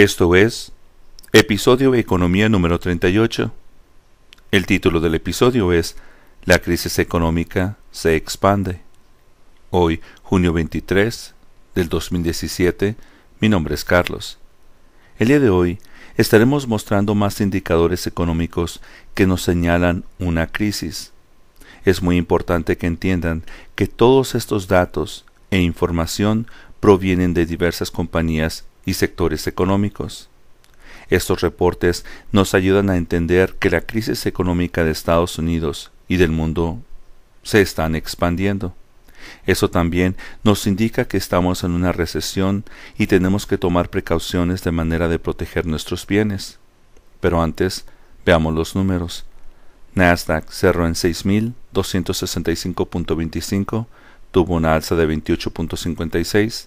Esto es Episodio Economía número 38. El título del episodio es La crisis económica se expande. Hoy, junio 23 del 2017, mi nombre es Carlos. El día de hoy estaremos mostrando más indicadores económicos que nos señalan una crisis. Es muy importante que entiendan que todos estos datos e información provienen de diversas compañías y sectores económicos. Estos reportes nos ayudan a entender que la crisis económica de Estados Unidos y del mundo se están expandiendo. Eso también nos indica que estamos en una recesión y tenemos que tomar precauciones de manera de proteger nuestros bienes. Pero antes, veamos los números. Nasdaq cerró en 6.265.25, tuvo una alza de 28.56,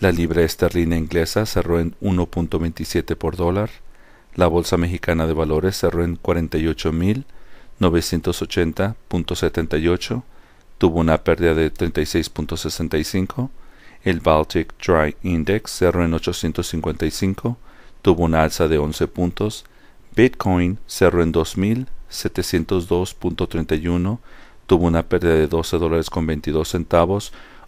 La libra esterlina inglesa cerró en 1.27 por dólar. La Bolsa Mexicana de Valores cerró en 48.980.78. Tuvo una pérdida de 36.65. El Baltic Dry Index cerró en 855. Tuvo una alza de 11 puntos. Bitcoin cerró en 2.702.31. Tuvo una pérdida de 12 dólares con 22 centavos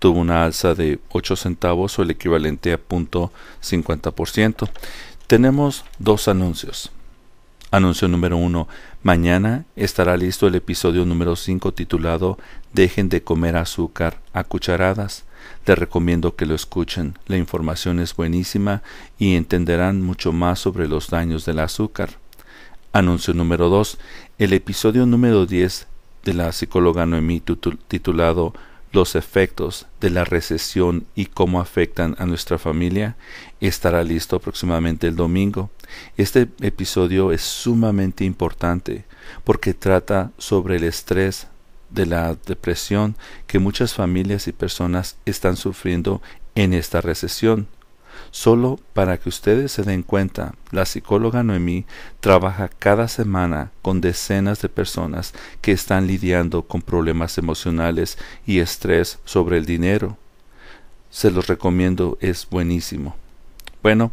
tuvo una alza de 8 centavos o el equivalente a 0.50%. Tenemos dos anuncios. Anuncio número 1. Mañana estará listo el episodio número 5 titulado Dejen de comer azúcar a cucharadas. Te recomiendo que lo escuchen. La información es buenísima y entenderán mucho más sobre los daños del azúcar. Anuncio número 2. El episodio número 10 de la psicóloga Noemí titulado los efectos de la recesión y cómo afectan a nuestra familia estará listo próximamente el domingo. Este episodio es sumamente importante porque trata sobre el estrés de la depresión que muchas familias y personas están sufriendo en esta recesión. Solo para que ustedes se den cuenta, la psicóloga Noemí trabaja cada semana con decenas de personas que están lidiando con problemas emocionales y estrés sobre el dinero. Se los recomiendo, es buenísimo. Bueno,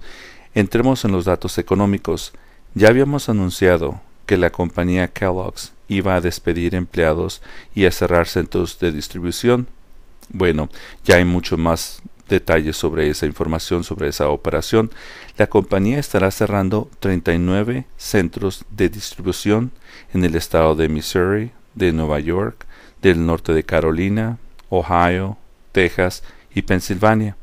entremos en los datos económicos. Ya habíamos anunciado que la compañía Kellogg's iba a despedir empleados y a cerrar centros de distribución. Bueno, ya hay mucho más detalles sobre esa información, sobre esa operación, la compañía estará cerrando 39 centros de distribución en el estado de Missouri, de Nueva York, del norte de Carolina, Ohio, Texas y Pensilvania.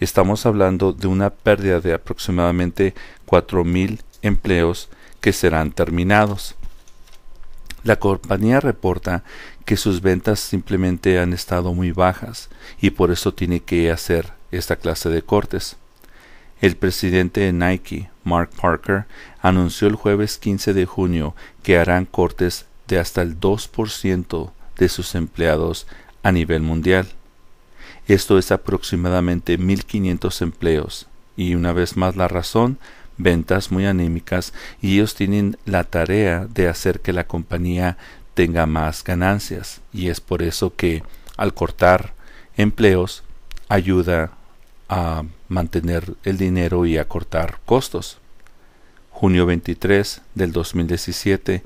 Estamos hablando de una pérdida de aproximadamente 4.000 empleos que serán terminados. La compañía reporta que sus ventas simplemente han estado muy bajas y por eso tiene que hacer esta clase de cortes. El presidente de Nike, Mark Parker, anunció el jueves 15 de junio que harán cortes de hasta el 2% de sus empleados a nivel mundial. Esto es aproximadamente 1.500 empleos. Y una vez más la razón, ventas muy anémicas y ellos tienen la tarea de hacer que la compañía tenga más ganancias y es por eso que al cortar empleos ayuda a mantener el dinero y a cortar costos. Junio 23 del 2017,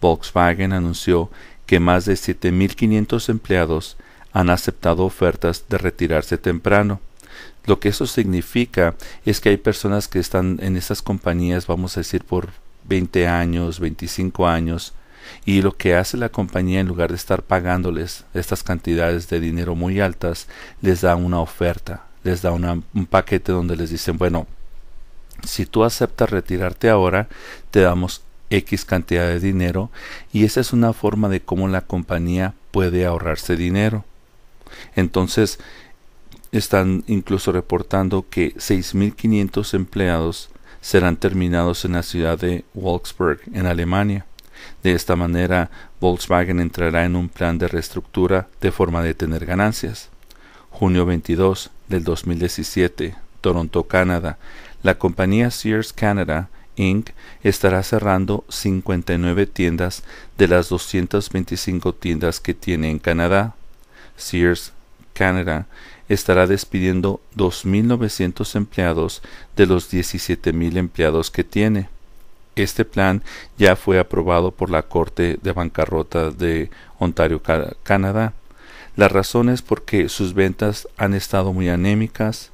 Volkswagen anunció que más de 7.500 empleados han aceptado ofertas de retirarse temprano. Lo que eso significa es que hay personas que están en esas compañías, vamos a decir, por 20 años, 25 años, y lo que hace la compañía en lugar de estar pagándoles estas cantidades de dinero muy altas, les da una oferta, les da un paquete donde les dicen, bueno, si tú aceptas retirarte ahora, te damos X cantidad de dinero y esa es una forma de cómo la compañía puede ahorrarse dinero. Entonces, están incluso reportando que 6.500 empleados serán terminados en la ciudad de Wolfsburg, en Alemania. De esta manera, Volkswagen entrará en un plan de reestructura de forma de tener ganancias. Junio 22 del 2017, Toronto, Canadá. La compañía Sears Canada Inc. estará cerrando 59 tiendas de las 225 tiendas que tiene en Canadá. Sears Canada estará despidiendo 2.900 empleados de los 17.000 empleados que tiene. Este plan ya fue aprobado por la Corte de Bancarrota de Ontario, Canadá. La razón es porque sus ventas han estado muy anémicas.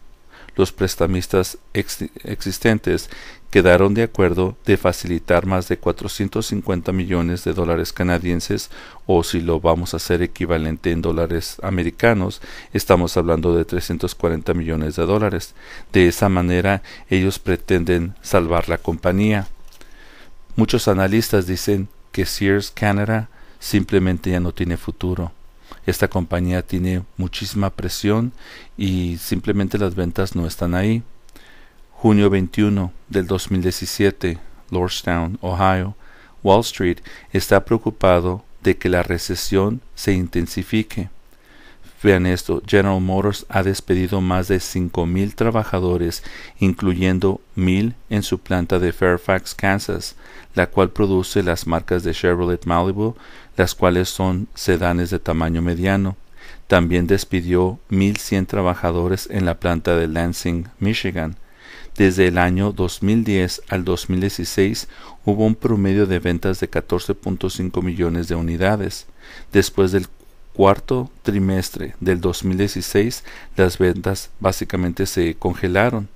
Los prestamistas existentes quedaron de acuerdo de facilitar más de 450 millones de dólares canadienses o si lo vamos a hacer equivalente en dólares americanos, estamos hablando de 340 millones de dólares. De esa manera ellos pretenden salvar la compañía. Muchos analistas dicen que Sears Canada simplemente ya no tiene futuro. Esta compañía tiene muchísima presión y simplemente las ventas no están ahí. Junio 21 del 2017, Lordstown, Ohio, Wall Street está preocupado de que la recesión se intensifique. Vean esto, General Motors ha despedido más de 5.000 trabajadores, incluyendo 1.000 en su planta de Fairfax, Kansas, la cual produce las marcas de Chevrolet Malibu, las cuales son sedanes de tamaño mediano. También despidió 1.100 trabajadores en la planta de Lansing, Michigan. Desde el año 2010 al 2016 hubo un promedio de ventas de 14.5 millones de unidades. Después del cuarto trimestre del 2016 las ventas básicamente se congelaron.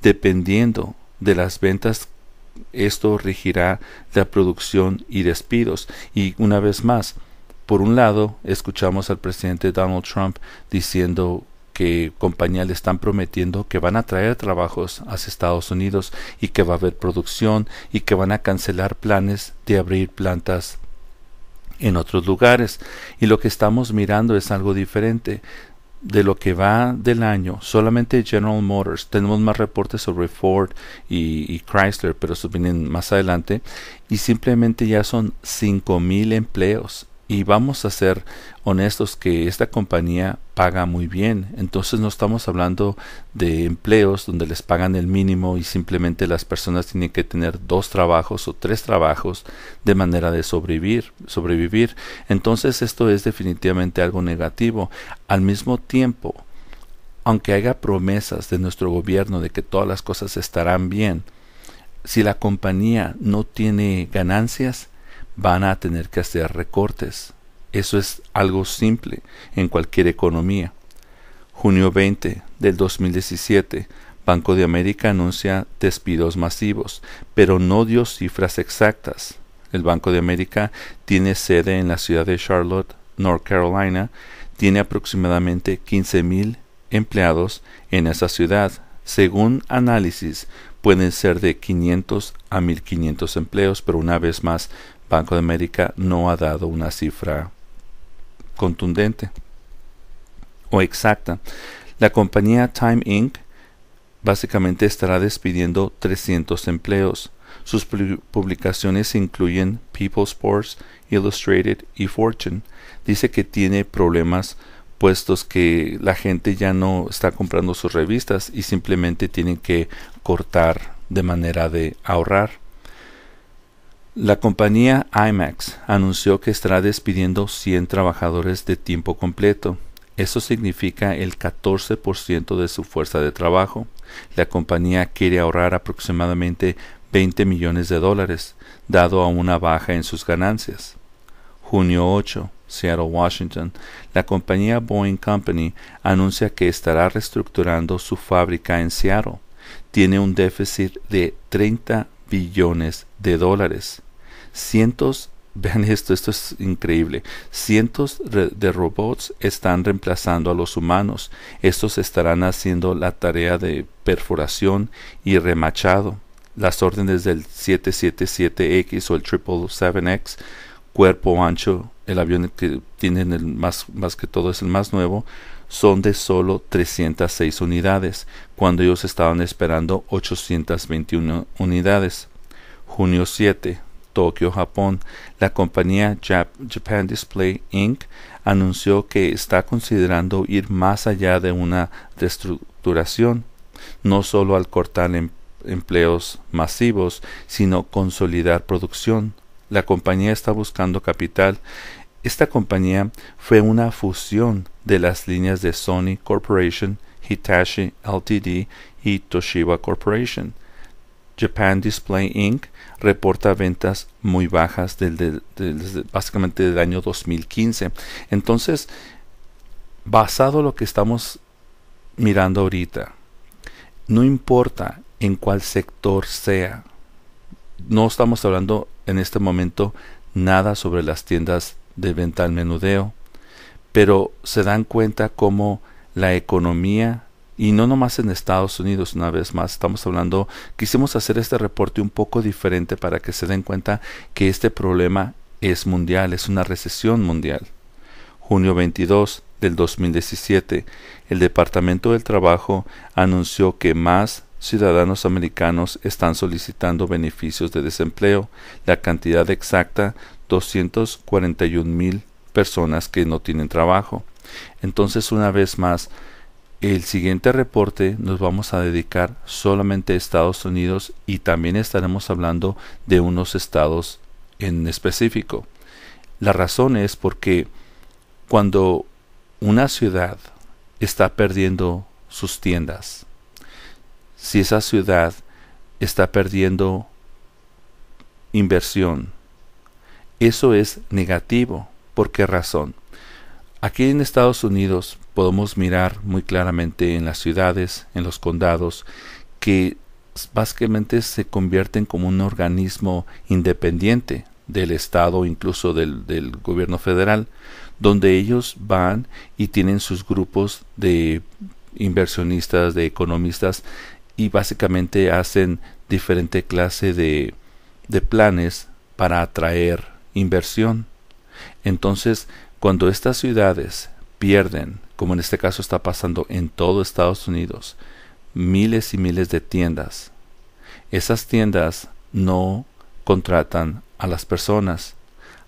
Dependiendo de las ventas, esto regirá la producción y despidos. Y una vez más, por un lado, escuchamos al presidente Donald Trump diciendo que compañía le están prometiendo que van a traer trabajos a Estados Unidos y que va a haber producción y que van a cancelar planes de abrir plantas en otros lugares y lo que estamos mirando es algo diferente. De lo que va del año, solamente General Motors, tenemos más reportes sobre Ford y, Chrysler, pero eso vienen más adelante, y simplemente ya son 5.000 empleos y vamos a ser honestos que esta compañía paga muy bien. Entonces no estamos hablando de empleos donde les pagan el mínimo y simplemente las personas tienen que tener dos trabajos o tres trabajos de manera de sobrevivir, sobrevivir. Entonces esto es definitivamente algo negativo. Al mismo tiempo, aunque haya promesas de nuestro gobierno de que todas las cosas estarán bien, si la compañía no tiene ganancias, van a tener que hacer recortes. Eso es algo simple en cualquier economía. Junio 20 del 2017, Banco de América anuncia despidos masivos, pero no dio cifras exactas. El Banco de América tiene sede en la ciudad de Charlotte, North Carolina, tiene aproximadamente 15.000 empleados en esa ciudad. Según análisis, pueden ser de 500 a 1.500 empleos, pero una vez más Banco de América no ha dado una cifra contundente o exacta. La compañía Time Inc. básicamente estará despidiendo 300 empleos. Sus publicaciones incluyen People Sports, Illustrated y Fortune. Dice que tiene problemas puestos que la gente ya no está comprando sus revistas y simplemente tienen que cortar de manera de ahorrar. La compañía IMAX anunció que estará despidiendo 100 trabajadores de tiempo completo. Eso significa el 14% de su fuerza de trabajo. La compañía quiere ahorrar aproximadamente 20 millones de dólares, dado a una baja en sus ganancias. Junio 8, Seattle, Washington, la compañía Boeing Company anuncia que estará reestructurando su fábrica en Seattle. Tiene un déficit de 30 billones de dólares. Cientos, vean esto, esto es increíble. Cientos de robots están reemplazando a los humanos. Estos estarán haciendo la tarea de perforación y remachado. Las órdenes del 777X o el 777X, cuerpo ancho, el avión que tienen el más, más que todo es el más nuevo, son de solo 306 unidades, cuando ellos estaban esperando 821 unidades. Junio 7, Tokio, Japón, la compañía Japan Display Inc. anunció que está considerando ir más allá de una reestructuración, no solo al cortar em-, empleos masivos, sino consolidar producción. La compañía está buscando capital esta compañía fue una fusión de las líneas de Sony Corporation, Hitachi Ltd. y Toshiba Corporation. Japan Display Inc. reporta ventas muy bajas del básicamente del año 2015. Entonces, basado en lo que estamos mirando ahorita, no importa en cuál sector sea, no estamos hablando en este momento nada sobre las tiendas de venta al menudeo, pero se dan cuenta cómo la economía y no nomás en Estados Unidos, una vez más, estamos hablando, quisimos hacer este reporte un poco diferente para que se den cuenta que este problema es mundial, es una recesión mundial. Junio 22 del 2017, el Departamento del Trabajo anunció que más ciudadanos americanos están solicitando beneficios de desempleo. La cantidad exacta 241 mil personas que no tienen trabajo. Entonces, una vez más, el siguiente reporte nos vamos a dedicar solamente a Estados Unidos y también estaremos hablando de unos estados en específico. La razón es porque cuando una ciudad está perdiendo sus tiendas, si esa ciudad está perdiendo inversión, eso es negativo. ¿Por qué razón? Aquí en Estados Unidos podemos mirar muy claramente en las ciudades, en los condados, que básicamente se convierten como un organismo independiente del Estado, incluso del, gobierno federal, donde ellos van y tienen sus grupos de inversionistas, de economistas, y básicamente hacen diferente clase de planes para atraer inversión. Entonces, cuando estas ciudades pierden, como en este caso está pasando en todo Estados Unidos, miles y miles de tiendas, esas tiendas no contratan a las personas.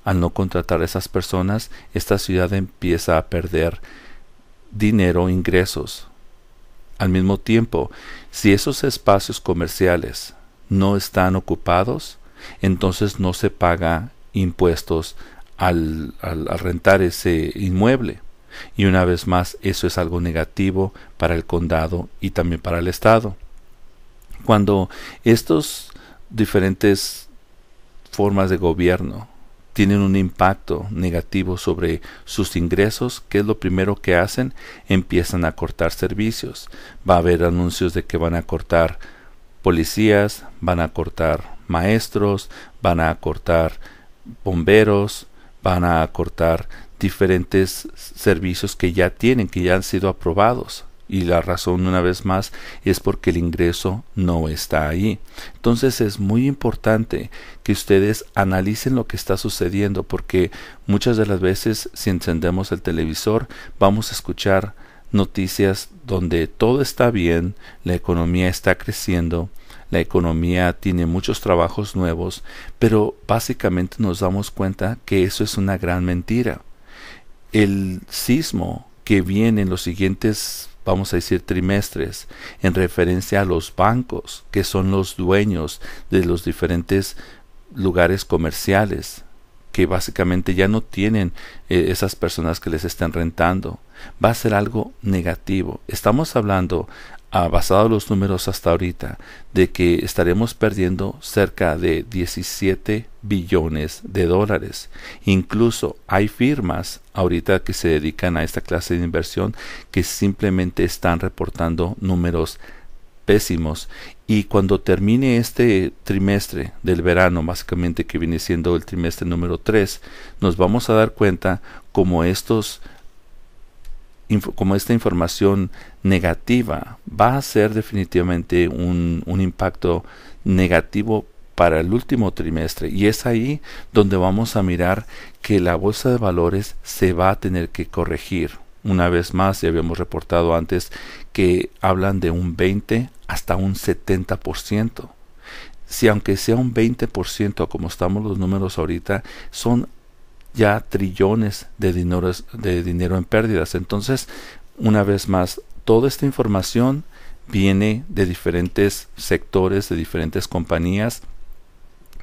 Al no contratar a esas personas, esta ciudad empieza a perder dinero, ingresos. Al mismo tiempo, si esos espacios comerciales no están ocupados, entonces no se paga impuestos al, al, rentar ese inmueble. Y una vez más, eso es algo negativo para el condado y también para el Estado. Cuando estos diferentes formas de gobierno tienen un impacto negativo sobre sus ingresos, que es lo primero que hacen, empiezan a cortar servicios. Va a haber anuncios de que van a cortar policías, van a cortar maestros, van a cortar bomberos, van a cortar diferentes servicios que ya tienen, que ya han sido aprobados. Y la razón, una vez más, es porque el ingreso no está ahí. Entonces es muy importante que ustedes analicen lo que está sucediendo, porque muchas de las veces si encendemos el televisor vamos a escuchar noticias donde todo está bien, la economía está creciendo, la economía tiene muchos trabajos nuevos, pero básicamente nos damos cuenta que eso es una gran mentira. El sismo que viene en los siguientes vamos a decir trimestres, en referencia a los bancos, que son los dueños de los diferentes lugares comerciales, que básicamente ya no tienen eh, esas personas que les están rentando. Va a ser algo negativo. Estamos hablando ha basado los números hasta ahorita, de que estaremos perdiendo cerca de 17 billones de dólares. Incluso hay firmas ahorita que se dedican a esta clase de inversión que simplemente están reportando números pésimos y cuando termine este trimestre del verano, básicamente que viene siendo el trimestre número 3, nos vamos a dar cuenta como estos como esta información negativa va a ser definitivamente un, impacto negativo para el último trimestre y es ahí donde vamos a mirar que la bolsa de valores se va a tener que corregir una vez más ya habíamos reportado antes que hablan de un 20 hasta un 70% si aunque sea un 20% como estamos los números ahorita, son ya trillones de, de dinero en pérdidas. Entonces, una vez más, toda esta información viene de diferentes sectores, de diferentes compañías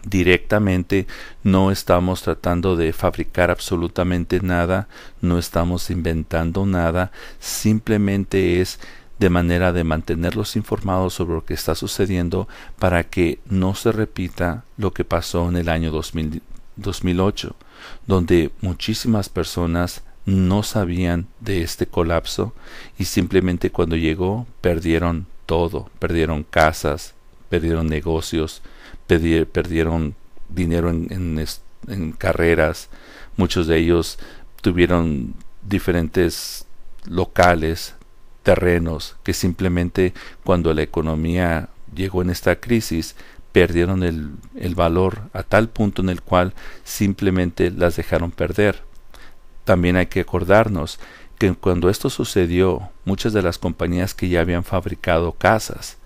directamente, no estamos tratando de fabricar absolutamente nada, no estamos inventando nada, simplemente es de manera de mantenerlos informados sobre lo que está sucediendo para que no se repita lo que pasó en el año 2000, 2008, donde muchísimas personas no sabían de este colapso y simplemente cuando llegó perdieron todo, perdieron casas, perdieron negocios, perdieron dinero en, en carreras, muchos de ellos tuvieron diferentes locales, terrenos, que simplemente cuando la economía llegó en esta crisis perdieron el, el valor a tal punto en el cual simplemente las dejaron perder. También hay que acordarnos que cuando esto sucedió, muchas de las compañías que ya habían fabricado casas,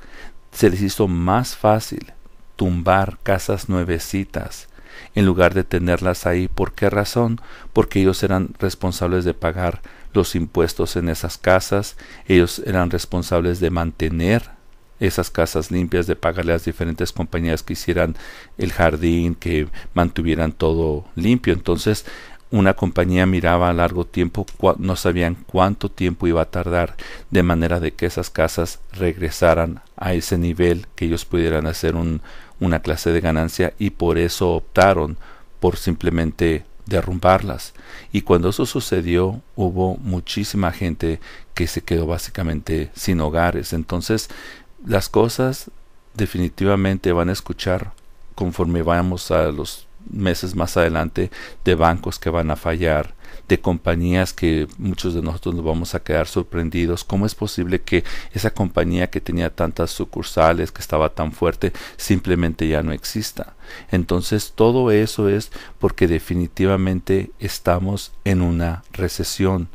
se les hizo más fácil tumbar casas nuevecitas en lugar de tenerlas ahí. ¿Por qué razón? Porque ellos eran responsables de pagar los impuestos en esas casas, ellos eran responsables de mantener esas casas limpias, de pagarle a las diferentes compañías que hicieran el jardín, que mantuvieran todo limpio. Entonces, una compañía miraba a largo tiempo, no sabían cuánto tiempo iba a tardar, de manera de que esas casas regresaran a ese nivel, que ellos pudieran hacer una clase de ganancia y por eso optaron por simplemente derrumbarlas. Y cuando eso sucedió, hubo muchísima gente que se quedó básicamente sin hogares. Entonces, las cosas definitivamente van a escuchar conforme vamos a los meses más adelante de bancos que van a fallar, de compañías que muchos de nosotros nos vamos a quedar sorprendidos. ¿Cómo es posible que esa compañía que tenía tantas sucursales, que estaba tan fuerte, simplemente ya no exista? Entonces todo eso es porque definitivamente estamos en una recesión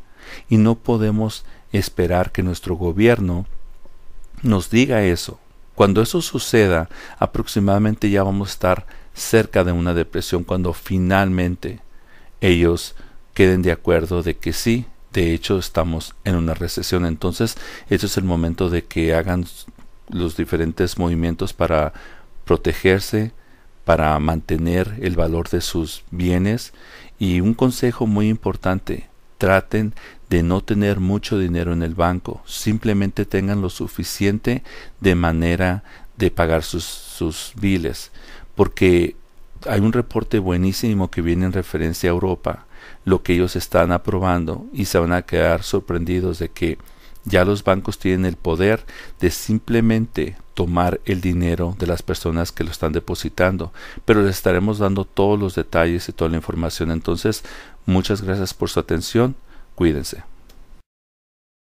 y no podemos esperar que nuestro gobierno nos diga eso, cuando eso suceda, aproximadamente ya vamos a estar cerca de una depresión cuando finalmente ellos queden de acuerdo de que sí, de hecho estamos en una recesión. Entonces, eso este es el momento de que hagan los diferentes movimientos para protegerse, para mantener el valor de sus bienes. Y un consejo muy importante, Traten de no tener mucho dinero en el banco, simplemente tengan lo suficiente de manera de pagar sus, sus biles, porque hay un reporte buenísimo que viene en referencia a Europa, lo que ellos están aprobando y se van a quedar sorprendidos de que ya los bancos tienen el poder de simplemente tomar el dinero de las personas que lo están depositando, pero les estaremos dando todos los detalles y toda la información. Entonces, Muchas gracias por su atención. Cuídense.